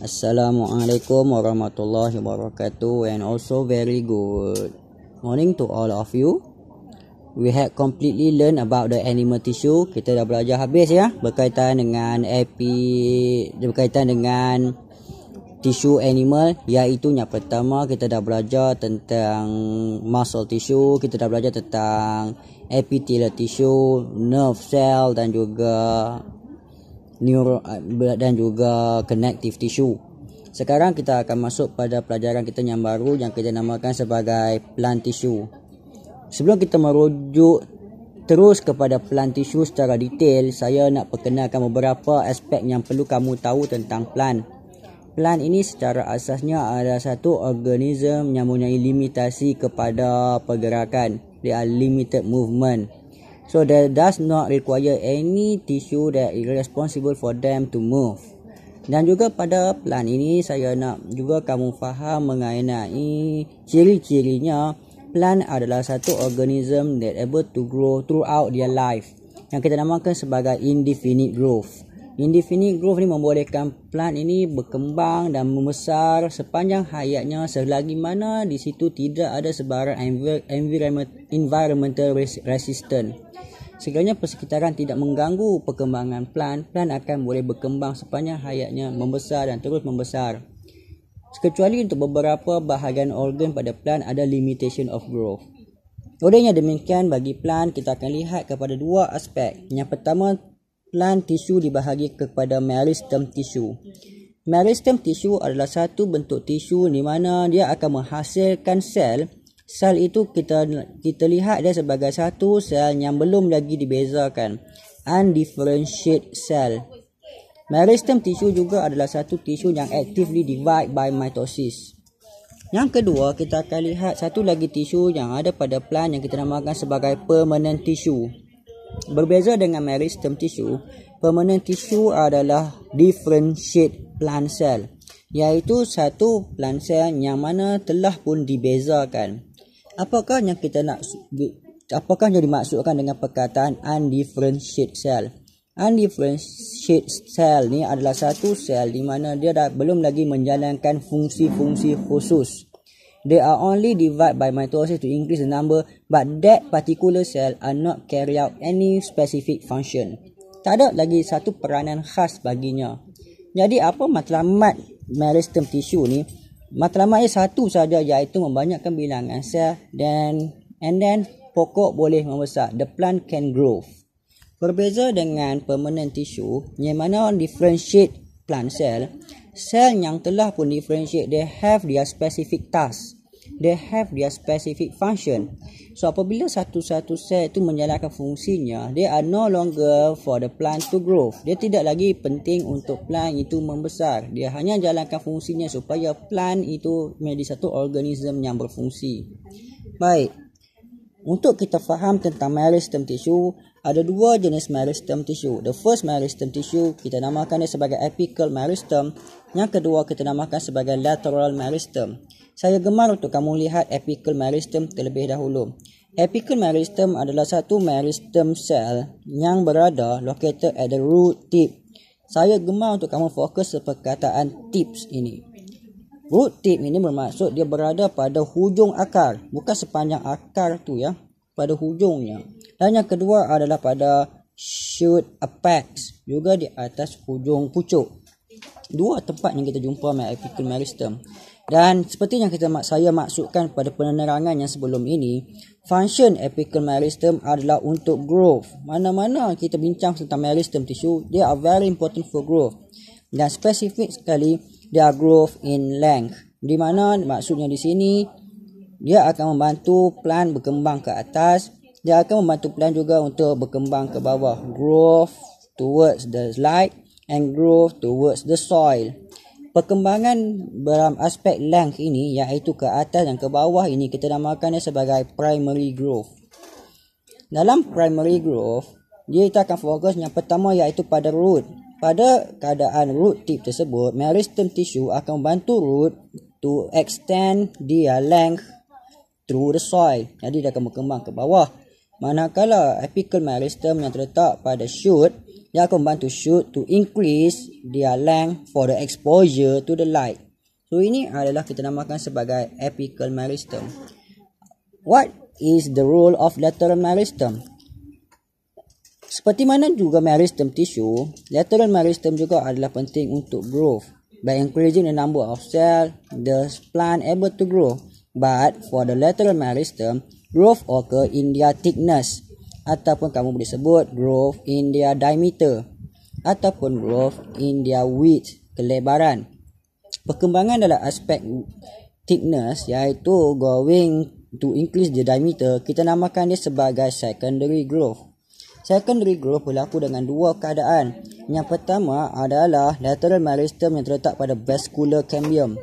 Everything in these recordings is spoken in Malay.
Assalamualaikum warahmatullahi wabarakatuh and also very good morning to all of you. We had completely learn about the animal tissue. Kita dah belajar habis ya berkaitan dengan epi berkaitan dengan tissue animal iaitu yang pertama kita dah belajar tentang muscle tissue, kita dah belajar tentang epithelial tissue, nerve cell dan juga neuro dan juga connective tissue. Sekarang kita akan masuk pada pelajaran kita yang baru yang kita namakan sebagai plant tissue. Sebelum kita merujuk terus kepada plant tissue secara detail, saya nak perkenalkan beberapa aspek yang perlu kamu tahu tentang plant. Plant ini secara asasnya adalah satu organisme yang mempunyai limitasi kepada pergerakan. They are limited movement. So that does not require any tissue that is responsible for them to move. Dan juga pada plan ini saya nak juga kamu faham mengenai ciri-cirinya plan adalah satu organism that able to grow throughout their life yang kita namakan sebagai indefinite growth. Indefinite growth ni membolehkan plant ini berkembang dan membesar sepanjang hayatnya selagi mana di situ tidak ada sebarang environment, environmental resistant. Sekiranya persekitaran tidak mengganggu perkembangan plant, plant akan boleh berkembang sepanjang hayatnya membesar dan terus membesar. Kecuali untuk beberapa bahagian organ pada plant ada limitation of growth. Olehnya demikian bagi plant kita akan lihat kepada dua aspek. Yang pertama Plan tisu dibahagi kepada meristem tisu. Meristem tisu adalah satu bentuk tisu di mana dia akan menghasilkan sel. Sel itu kita kita lihat dia sebagai satu sel yang belum lagi dibezakan. Undifferentiated cell. Meristem tisu juga adalah satu tisu yang actively divide by mitosis. Yang kedua, kita akan lihat satu lagi tisu yang ada pada plan yang kita namakan sebagai permanent tissue. Berbeza dengan meristem tisu, permanent tisu adalah differentiate plant cell iaitu satu plant cell yang mana telah pun dibezakan. Apakah yang kita nak apakah yang dimaksudkan dengan perkataan undifferentiated cell? Undifferentiated cell ni adalah satu sel di mana dia dah belum lagi menjalankan fungsi-fungsi khusus. -fungsi They are only divided by mitosis to increase the number but that particular cell are not carry out any specific function. Tak ada lagi satu peranan khas baginya. Jadi apa matlamat meristem tisu ni? Matlamatnya satu saja iaitu membanyakkan bilangan sel dan and then pokok boleh membesar. The plant can grow. Berbeza dengan permanent tisu, yang mana differentiate plant cell, cell yang telah pun differentiate, they have their specific task. They have their specific function. So apabila satu-satu cell itu menjalankan fungsinya, they are no longer for the plant to grow. Dia tidak lagi penting untuk plant itu membesar. Dia hanya jalankan fungsinya supaya plant itu menjadi satu organism yang berfungsi. Baik. Untuk kita faham tentang meristem tisu ada dua jenis meristem tisu. The first meristem tisu kita namakan dia sebagai apical meristem. Yang kedua kita namakan sebagai lateral meristem. Saya gemar untuk kamu lihat apical meristem terlebih dahulu. Apical meristem adalah satu meristem sel yang berada located at the root tip. Saya gemar untuk kamu fokus ke perkataan tips ini. Root tip ini bermaksud dia berada pada hujung akar. Bukan sepanjang akar tu ya. Pada hujungnya. Dan yang kedua adalah pada shoot apex juga di atas hujung pucuk. Dua tempat yang kita jumpa apical meristem. Dan seperti yang kita saya maksudkan pada penerangan yang sebelum ini, function apical meristem adalah untuk growth. Mana-mana kita bincang tentang meristem tissue, they are very important for growth. Dan spesifik sekali, they are growth in length. Di mana maksudnya di sini, dia akan membantu plan berkembang ke atas dia akan membantu plan juga untuk berkembang ke bawah growth towards the light and growth towards the soil perkembangan dalam aspek length ini iaitu ke atas dan ke bawah ini kita namakannya sebagai primary growth dalam primary growth dia itu akan fokus yang pertama iaitu pada root pada keadaan root tip tersebut meristem tissue akan membantu root to extend dia length through the soil jadi dia akan berkembang ke bawah Manakala apical meristem yang terletak pada shoot, dia akan membantu shoot to increase the length for the exposure to the light. So ini adalah kita namakan sebagai apical meristem. What is the role of lateral meristem? Seperti mana juga meristem tissue, lateral meristem juga adalah penting untuk growth by increasing the number of cell the plant able to grow. But for the lateral meristem, growth occur in their thickness ataupun kamu boleh sebut growth in their diameter ataupun growth in their width kelebaran perkembangan dalam aspek thickness iaitu going to increase the diameter kita namakan dia sebagai secondary growth secondary growth berlaku dengan dua keadaan yang pertama adalah lateral meristem yang terletak pada vascular cambium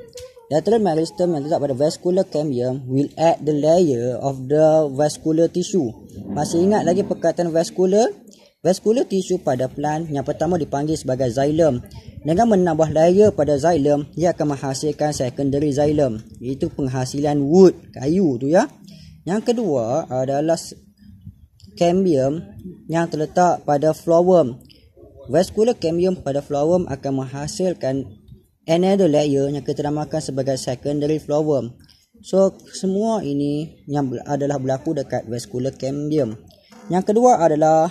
Lateral meristem yang terletak pada vascular cambium will add the layer of the vascular tissue. Masih ingat lagi perkataan vascular? Vascular tissue pada plant yang pertama dipanggil sebagai xylem. Dengan menambah layer pada xylem, ia akan menghasilkan secondary xylem. Itu penghasilan wood, kayu tu ya. Yang kedua adalah cambium yang terletak pada phloem. Vascular cambium pada phloem akan menghasilkan another layer yang kita namakan sebagai secondary flowum. So semua ini yang adalah berlaku dekat vascular cambium. Yang kedua adalah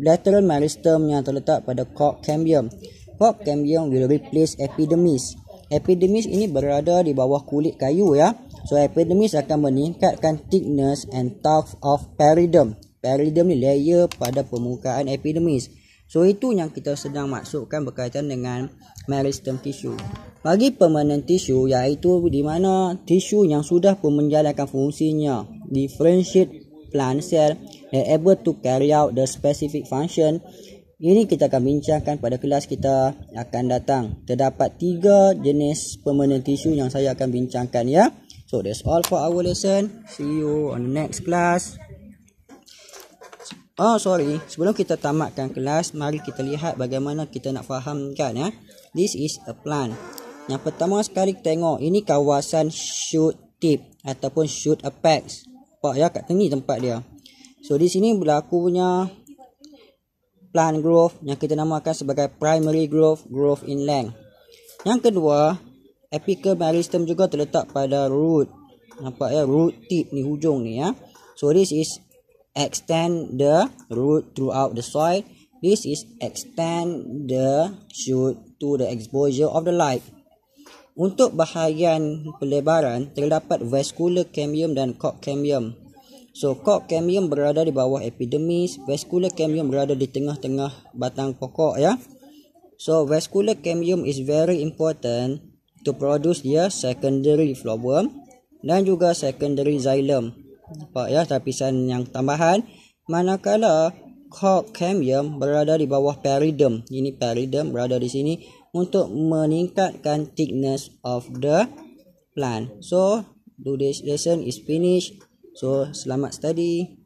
lateral meristem yang terletak pada cork cambium. Cork cambium will replace epidermis. Epidermis ini berada di bawah kulit kayu ya. So epidermis akan meningkatkan thickness and tough of periderm. Periderm ni layer pada permukaan epidermis. So itu yang kita sedang maksudkan berkaitan dengan meristem tisu. Bagi permanent tisu iaitu di mana tisu yang sudah pun menjalankan fungsinya differentiate plant cell and able to carry out the specific function ini kita akan bincangkan pada kelas kita akan datang. Terdapat tiga jenis permanent tisu yang saya akan bincangkan ya. So that's all for our lesson. See you on the next class. Oh sorry, sebelum kita tamatkan kelas, mari kita lihat bagaimana kita nak fahamkan ya. This is a plan. Yang pertama sekali tengok, ini kawasan shoot tip ataupun shoot apex. Pak ya kat sini tempat dia. So di sini berlaku punya plant growth yang kita namakan sebagai primary growth, growth in length. Yang kedua, apical meristem juga terletak pada root. Nampak ya root tip ni hujung ni ya. So this is extend the root throughout the soil. This is extend the shoot to the exposure of the light. Untuk bahagian pelebaran, terdapat vascular cambium dan cork cambium. So, cork cambium berada di bawah epidermis, vascular cambium berada di tengah-tengah batang pokok ya. So, vascular cambium is very important to produce dia secondary flowerm dan juga secondary xylem. Nampak ya tapisan yang tambahan. Manakala cork cambium berada di bawah periderm. Ini periderm berada di sini untuk meningkatkan thickness of the plant. So, today's lesson is finished. So, selamat study.